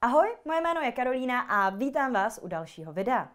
Ahoj, moje jméno je Karolína a vítám vás u dalšího videa.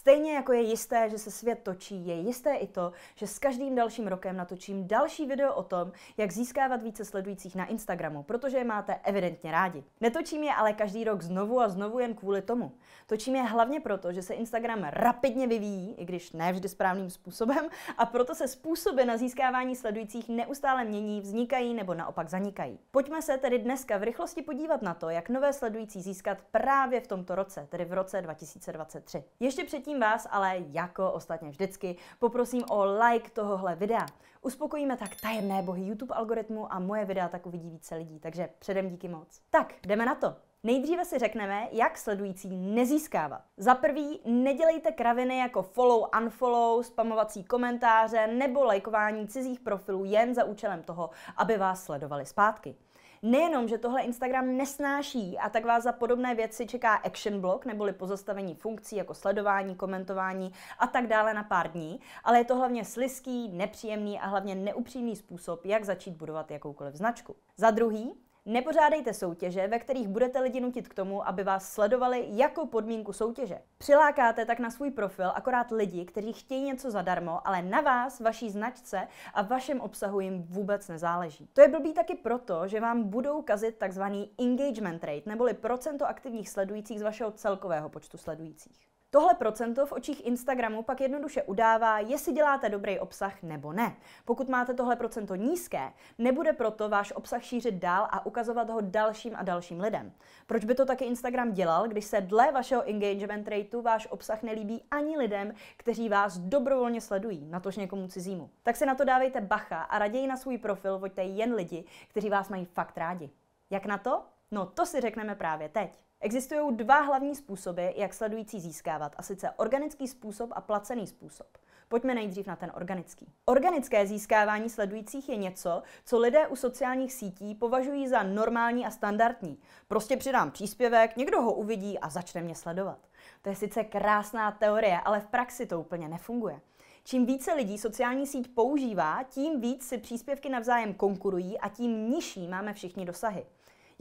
Stejně jako je jisté, že se svět točí, je jisté i to, že s každým dalším rokem natočím další video o tom, jak získávat více sledujících na Instagramu, protože je máte evidentně rádi. Netočím je ale každý rok znovu a znovu jen kvůli tomu. Točím je hlavně proto, že se Instagram rapidně vyvíjí, i když ne vždy správným způsobem, a proto se způsoby na získávání sledujících neustále mění, vznikají nebo naopak zanikají. Pojďme se tedy dneska v rychlosti podívat na to, jak nové sledující získat právě v tomto roce, tedy v roce 2023. Ještě předtím Předtím vás ale, jako ostatně vždycky, poprosím o like tohohle videa. Uspokojíme tak tajemné bohy YouTube algoritmu a moje videa tak uvidí více lidí, takže předem díky moc. Tak, jdeme na to. Nejdříve si řekneme, jak sledující nezískávat. Za prvý, nedělejte kraviny jako follow, unfollow, spamovací komentáře nebo lajkování cizích profilů jen za účelem toho, aby vás sledovali zpátky. Nejenom, že tohle Instagram nesnáší a tak vás za podobné věci čeká action block, neboli pozastavení funkcí jako sledování, komentování a tak dále na pár dní, ale je to hlavně sliský, nepříjemný a hlavně neupřímný způsob, jak začít budovat jakoukoliv značku. Za druhý, Nepořádejte soutěže, ve kterých budete lidi nutit k tomu, aby vás sledovali jako podmínku soutěže. Přilákáte tak na svůj profil akorát lidi, kteří chtějí něco zadarmo, ale na vás, vaší značce a vašem obsahu jim vůbec nezáleží. To je blbý taky proto, že vám budou kazit takzvaný engagement rate, neboli procento aktivních sledujících z vašeho celkového počtu sledujících. Tohle procento v očích Instagramu pak jednoduše udává, jestli děláte dobrý obsah nebo ne. Pokud máte tohle procento nízké, nebude proto váš obsah šířit dál a ukazovat ho dalším a dalším lidem. Proč by to taky Instagram dělal, když se dle vašeho engagement rateu váš obsah nelíbí ani lidem, kteří vás dobrovolně sledují, natož někomu cizímu? Tak si na to dávejte bacha a raději na svůj profil voďte jen lidi, kteří vás mají fakt rádi. Jak na to? No to si řekneme právě teď. Existují dva hlavní způsoby, jak sledující získávat, a sice organický způsob a placený způsob. Pojďme nejdřív na ten organický. Organické získávání sledujících je něco, co lidé u sociálních sítí považují za normální a standardní. Prostě přidám příspěvek, někdo ho uvidí a začne mě sledovat. To je sice krásná teorie, ale v praxi to úplně nefunguje. Čím více lidí sociální síť používá, tím víc si příspěvky navzájem konkurují a tím nižší máme všichni dosahy.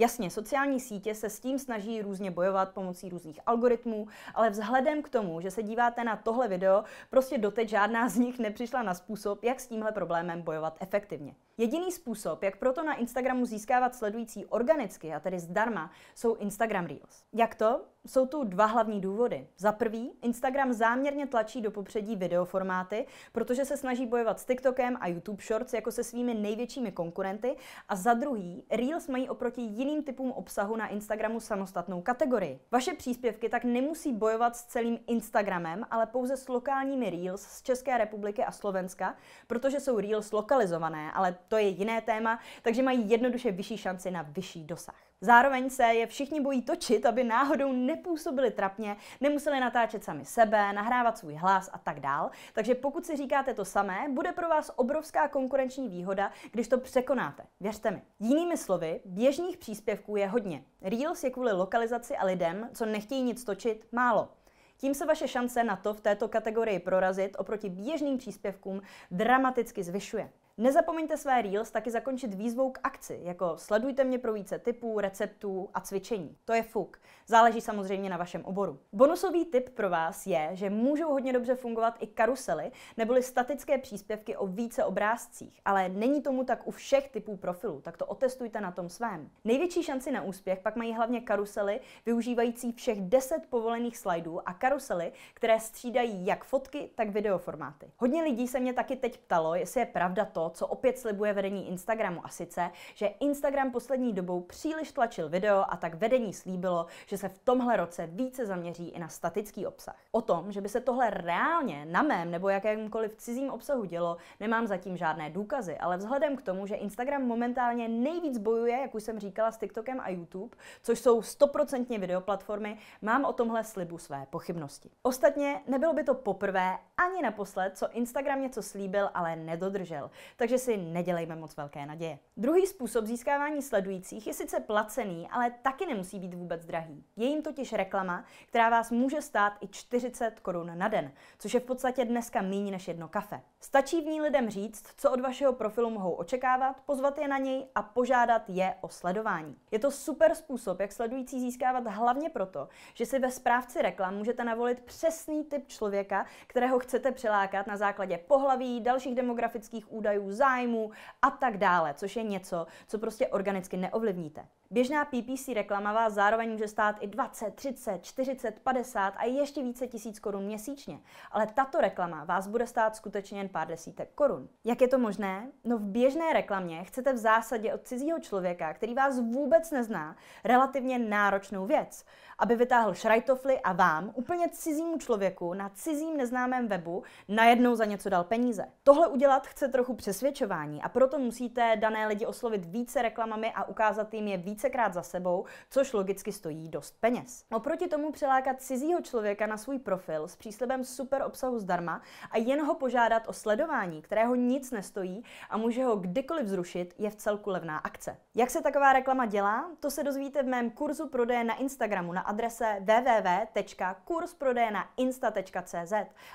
Jasně, sociální sítě se s tím snaží různě bojovat pomocí různých algoritmů, ale vzhledem k tomu, že se díváte na tohle video, prostě doteď žádná z nich nepřišla na způsob, jak s tímhle problémem bojovat efektivně. Jediný způsob, jak proto na Instagramu získávat sledující organicky, a tedy zdarma, jsou Instagram Reels. Jak to? Jsou tu dva hlavní důvody. Za prvý, Instagram záměrně tlačí do popředí videoformáty, protože se snaží bojovat s TikTokem a YouTube Shorts jako se svými největšími konkurenty. A za druhý, Reels mají oproti jiným typům obsahu na Instagramu samostatnou kategorii. Vaše příspěvky tak nemusí bojovat s celým Instagramem, ale pouze s lokálními Reels z České republiky a Slovenska, protože jsou Reels lokalizované, ale to je jiné téma, takže mají jednoduše vyšší šanci na vyšší dosah. Zároveň se je všichni bojí točit, aby náhodou nepůsobili trapně, nemuseli natáčet sami sebe, nahrávat svůj hlas a tak dál. Takže pokud si říkáte to samé, bude pro vás obrovská konkurenční výhoda, když to překonáte. Věřte mi. Jinými slovy, běžných příspěvků je hodně. Reels je kvůli lokalizaci a lidem, co nechtějí nic točit, málo. Tím se vaše šance na to v této kategorii prorazit oproti běžným příspěvkům dramaticky zvyšuje. Nezapomeňte své Reels taky zakončit výzvou k akci, jako sledujte mě pro více typů, receptů a cvičení. To je fuk. Záleží samozřejmě na vašem oboru. Bonusový tip pro vás je, že můžou hodně dobře fungovat i karusely neboli statické příspěvky o více obrázcích, ale není tomu tak u všech typů profilů, tak to otestujte na tom svém. Největší šanci na úspěch pak mají hlavně karusely využívající všech 10 povolených slajdů a karusely, které střídají jak fotky, tak videoformáty. Hodně lidí se mě taky teď ptalo, jestli je pravda to, co opět slibuje vedení Instagramu a sice, že Instagram poslední dobou příliš tlačil video a tak vedení slíbilo, že se v tomhle roce více zaměří i na statický obsah. O tom, že by se tohle reálně na mém nebo jakémkoliv cizím obsahu dělo, nemám zatím žádné důkazy, ale vzhledem k tomu, že Instagram momentálně nejvíc bojuje, jak už jsem říkala, s TikTokem a YouTube, což jsou stoprocentně videoplatformy, mám o tomhle slibu své pochybnosti. Ostatně nebylo by to poprvé ani naposled, co Instagram něco slíbil, ale nedodržel takže si nedělejme moc velké naděje. Druhý způsob získávání sledujících je sice placený, ale taky nemusí být vůbec drahý. Je jim totiž reklama, která vás může stát i 40 korun na den, což je v podstatě dneska méně než jedno kafe. Stačí v ní lidem říct, co od vašeho profilu mohou očekávat, pozvat je na něj a požádat je o sledování. Je to super způsob, jak sledující získávat hlavně proto, že si ve správci reklam můžete navolit přesný typ člověka, kterého chcete přilákat na základě pohlaví, dalších demografických údajů, výdajů, zájmu a tak dále, což je něco, co prostě organicky neovlivníte. Běžná PPC reklama vás zároveň může stát i 20, 30, 40, 50 a ještě více tisíc korun měsíčně, ale tato reklama vás bude stát skutečně jen pár desítek korun. Jak je to možné? No v běžné reklamě chcete v zásadě od cizího člověka, který vás vůbec nezná, relativně náročnou věc, aby vytáhl šrajtofly a vám, úplně cizímu člověku na cizím neznámém webu, najednou za něco dal peníze. Tohle udělat chce trochu přesvědčování a proto musíte dané lidi oslovit více reklamami a ukázat jim je více vícekrát za sebou, což logicky stojí dost peněz. Oproti tomu přilákat cizího člověka na svůj profil s příslibem super obsahu zdarma a jen ho požádat o sledování, kterého nic nestojí a může ho kdykoliv zrušit, je v celku levná akce. Jak se taková reklama dělá? To se dozvíte v mém kurzu prodeje na Instagramu na adrese www.kursprodejnainsta.cz.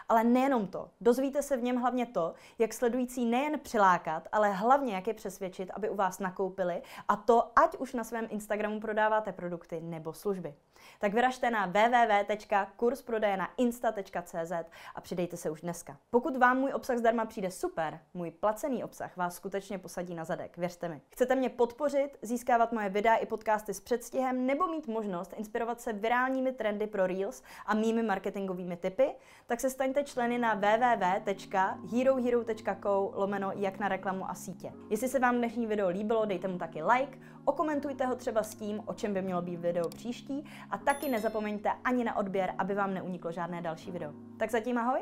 Ale nejenom to, dozvíte se v něm hlavně to, jak sledující nejen přilákat, ale hlavně jak je přesvědčit, aby u vás nakoupili a to ať už na své svém Instagramu prodáváte produkty nebo služby. Tak vyražte na www.kursprodejenainsta.cz a přidejte se už dneska. Pokud vám můj obsah zdarma přijde super, můj placený obsah vás skutečně posadí na zadek, věřte mi. Chcete mě podpořit, získávat moje videa i podcasty s předstihem nebo mít možnost inspirovat se virálními trendy pro Reels a mými marketingovými typy, tak se staňte členy na www.herohero.co lomeno jak na reklamu a sítě. Jestli se vám dnešní video líbilo, dejte mu taky like, okomentujte Sledujte ho třeba s tím, o čem by mělo být video příští a taky nezapomeňte ani na odběr, aby vám neuniklo žádné další video. Tak zatím ahoj!